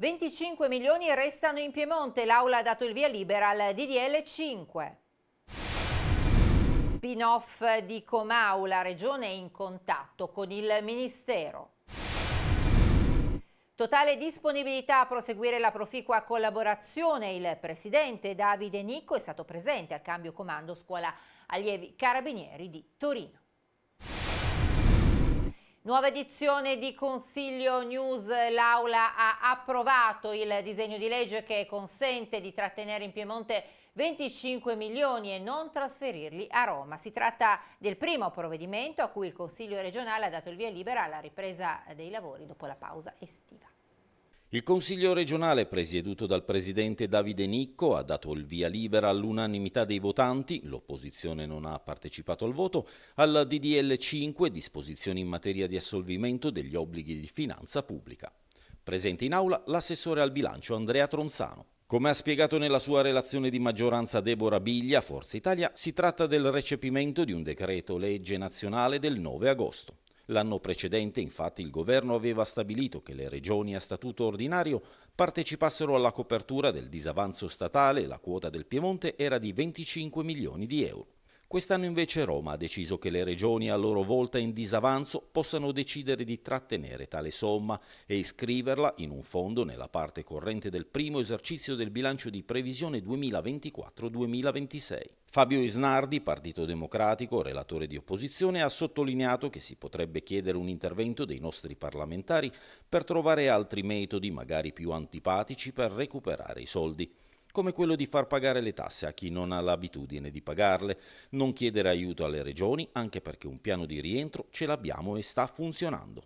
25 milioni restano in Piemonte, l'Aula ha dato il via libera al DDL 5. Spin-off di Comau, la regione è in contatto con il Ministero. Totale disponibilità a proseguire la proficua collaborazione. Il presidente Davide Nicco è stato presente al cambio comando scuola allievi carabinieri di Torino. Nuova edizione di Consiglio News, l'Aula ha approvato il disegno di legge che consente di trattenere in Piemonte 25 milioni e non trasferirli a Roma. Si tratta del primo provvedimento a cui il Consiglio regionale ha dato il via libera alla ripresa dei lavori dopo la pausa estiva. Il Consiglio regionale, presieduto dal presidente Davide Nicco, ha dato il via libera all'unanimità dei votanti, l'opposizione non ha partecipato al voto, al DDL 5, disposizioni in materia di assolvimento degli obblighi di finanza pubblica. Presente in aula l'assessore al bilancio Andrea Tronzano. Come ha spiegato nella sua relazione di maggioranza Deborah Biglia, Forza Italia, si tratta del recepimento di un decreto legge nazionale del 9 agosto. L'anno precedente infatti il governo aveva stabilito che le regioni a statuto ordinario partecipassero alla copertura del disavanzo statale, la quota del Piemonte era di 25 milioni di euro. Quest'anno invece Roma ha deciso che le regioni a loro volta in disavanzo possano decidere di trattenere tale somma e iscriverla in un fondo nella parte corrente del primo esercizio del bilancio di previsione 2024-2026. Fabio Isnardi, Partito Democratico, relatore di opposizione, ha sottolineato che si potrebbe chiedere un intervento dei nostri parlamentari per trovare altri metodi, magari più antipatici, per recuperare i soldi come quello di far pagare le tasse a chi non ha l'abitudine di pagarle, non chiedere aiuto alle regioni, anche perché un piano di rientro ce l'abbiamo e sta funzionando.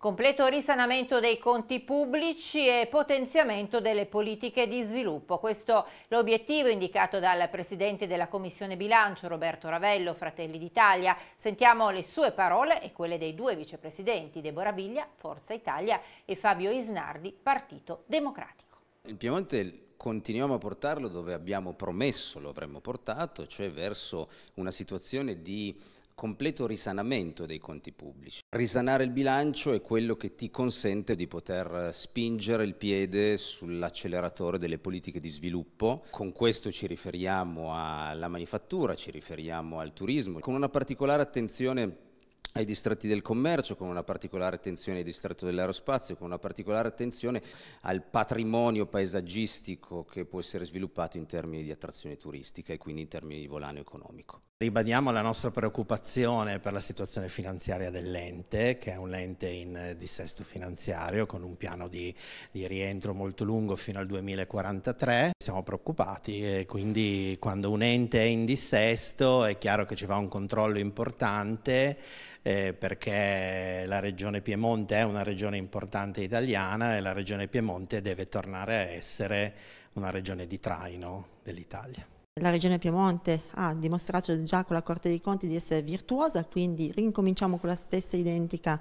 Completo risanamento dei conti pubblici e potenziamento delle politiche di sviluppo. Questo è l'obiettivo indicato dal Presidente della Commissione Bilancio, Roberto Ravello, Fratelli d'Italia. Sentiamo le sue parole e quelle dei due vicepresidenti, Deborah Biglia, Forza Italia, e Fabio Isnardi, Partito Democratico. Il Piemonte continuiamo a portarlo dove abbiamo promesso lo avremmo portato, cioè verso una situazione di completo risanamento dei conti pubblici. Risanare il bilancio è quello che ti consente di poter spingere il piede sull'acceleratore delle politiche di sviluppo. Con questo ci riferiamo alla manifattura, ci riferiamo al turismo, con una particolare attenzione ai distretti del commercio, con una particolare attenzione ai distretti dell'aerospazio, con una particolare attenzione al patrimonio paesaggistico che può essere sviluppato in termini di attrazione turistica e quindi in termini di volano economico. Ribadiamo la nostra preoccupazione per la situazione finanziaria dell'ente, che è un ente in dissesto finanziario con un piano di, di rientro molto lungo fino al 2043. Siamo preoccupati e quindi quando un ente è in dissesto è chiaro che ci va un controllo importante eh, perché la regione Piemonte è una regione importante italiana e la regione Piemonte deve tornare a essere una regione di traino dell'Italia. La Regione Piemonte ha dimostrato già con la Corte dei Conti di essere virtuosa, quindi rincominciamo con la stessa identica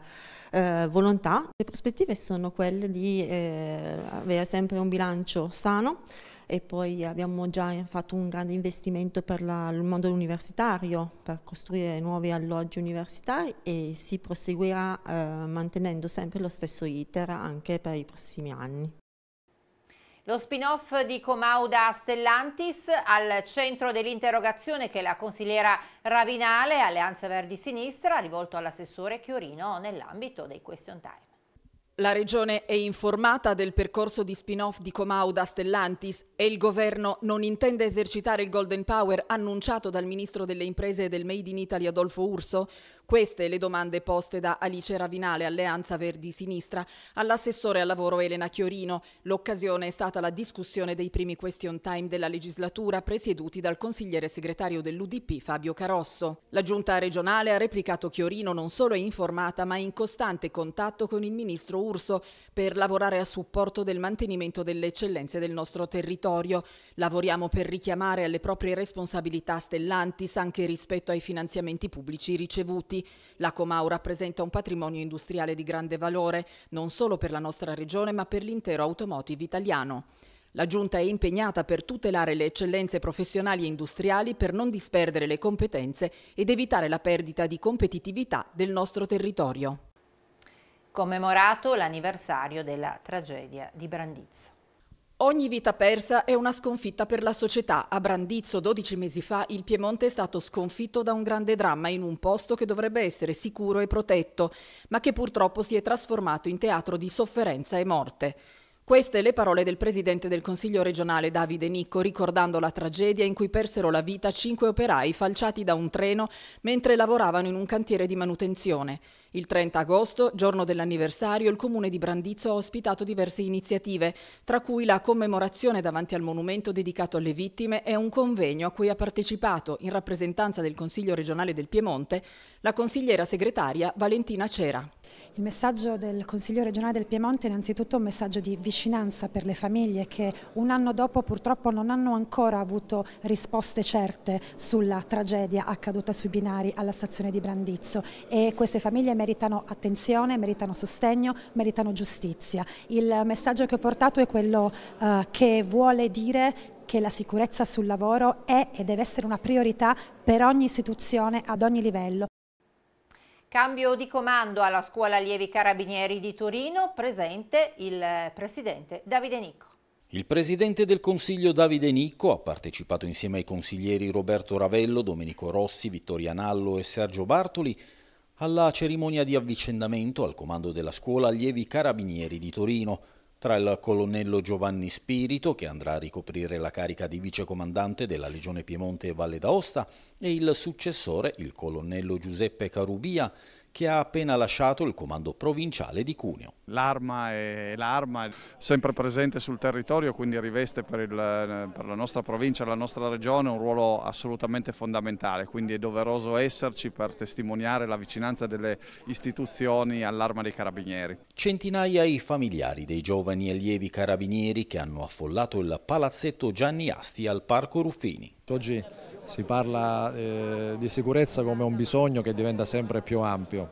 eh, volontà. Le prospettive sono quelle di eh, avere sempre un bilancio sano, e poi abbiamo già fatto un grande investimento per la, il mondo universitario, per costruire nuovi alloggi universitari e si proseguirà eh, mantenendo sempre lo stesso iter anche per i prossimi anni. Lo spin-off di Comauda Stellantis al centro dell'interrogazione che la consigliera Ravinale, Alleanza Verdi Sinistra, ha rivolto all'assessore Chiorino nell'ambito dei question time. La regione è informata del percorso di spin-off di Comauda Stellantis e il governo non intende esercitare il Golden Power annunciato dal ministro delle imprese e del Made in Italy Adolfo Urso? Queste le domande poste da Alice Ravinale, Alleanza Verdi Sinistra, all'assessore al lavoro Elena Chiorino. L'occasione è stata la discussione dei primi question time della legislatura presieduti dal consigliere segretario dell'UDP Fabio Carosso. La giunta regionale ha replicato Chiorino non solo informata ma in costante contatto con il ministro Urso per lavorare a supporto del mantenimento delle eccellenze del nostro territorio. Lavoriamo per richiamare alle proprie responsabilità Stellantis anche rispetto ai finanziamenti pubblici ricevuti. La Comau rappresenta un patrimonio industriale di grande valore, non solo per la nostra regione, ma per l'intero automotive italiano. La Giunta è impegnata per tutelare le eccellenze professionali e industriali per non disperdere le competenze ed evitare la perdita di competitività del nostro territorio. Commemorato l'anniversario della tragedia di Brandizzo. Ogni vita persa è una sconfitta per la società. A Brandizzo, 12 mesi fa, il Piemonte è stato sconfitto da un grande dramma in un posto che dovrebbe essere sicuro e protetto, ma che purtroppo si è trasformato in teatro di sofferenza e morte. Queste le parole del presidente del Consiglio regionale Davide Nicco ricordando la tragedia in cui persero la vita cinque operai falciati da un treno mentre lavoravano in un cantiere di manutenzione. Il 30 agosto, giorno dell'anniversario, il comune di Brandizzo ha ospitato diverse iniziative, tra cui la commemorazione davanti al monumento dedicato alle vittime e un convegno a cui ha partecipato, in rappresentanza del Consiglio regionale del Piemonte, la consigliera segretaria Valentina Cera. Il messaggio del Consiglio regionale del Piemonte è innanzitutto un messaggio di vicinanza per le famiglie che un anno dopo purtroppo non hanno ancora avuto risposte certe sulla tragedia accaduta sui binari alla stazione di Brandizzo e queste famiglie meritano attenzione, meritano sostegno, meritano giustizia. Il messaggio che ho portato è quello eh, che vuole dire che la sicurezza sul lavoro è e deve essere una priorità per ogni istituzione ad ogni livello. Cambio di comando alla scuola allievi carabinieri di Torino, presente il eh, presidente Davide Nicco. Il presidente del Consiglio Davide Nicco ha partecipato insieme ai consiglieri Roberto Ravello, Domenico Rossi, Vittoria Nallo e Sergio Bartoli alla cerimonia di avvicendamento al comando della scuola allievi carabinieri di Torino tra il colonnello Giovanni Spirito, che andrà a ricoprire la carica di vicecomandante della Legione Piemonte e Valle d'Aosta, e il successore, il colonnello Giuseppe Carubia, che ha appena lasciato il comando provinciale di Cuneo. L'arma è l'arma, sempre presente sul territorio, quindi riveste per, il, per la nostra provincia, la nostra regione un ruolo assolutamente fondamentale, quindi è doveroso esserci per testimoniare la vicinanza delle istituzioni all'arma dei carabinieri. Centinaia i familiari dei giovani allievi carabinieri che hanno affollato il palazzetto Gianni Asti al Parco Ruffini. Oggi si parla eh, di sicurezza come un bisogno che diventa sempre più ampio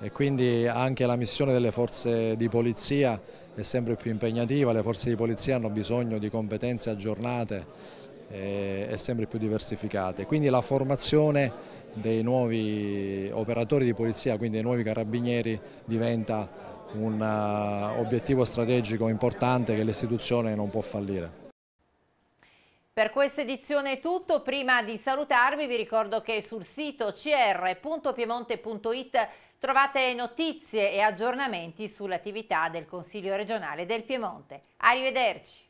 e quindi anche la missione delle forze di polizia è sempre più impegnativa, le forze di polizia hanno bisogno di competenze aggiornate eh, e sempre più diversificate, quindi la formazione dei nuovi operatori di polizia, quindi dei nuovi carabinieri diventa un eh, obiettivo strategico importante che l'istituzione non può fallire. Per questa edizione è tutto, prima di salutarvi vi ricordo che sul sito cr.piemonte.it Trovate notizie e aggiornamenti sull'attività del Consiglio regionale del Piemonte. Arrivederci!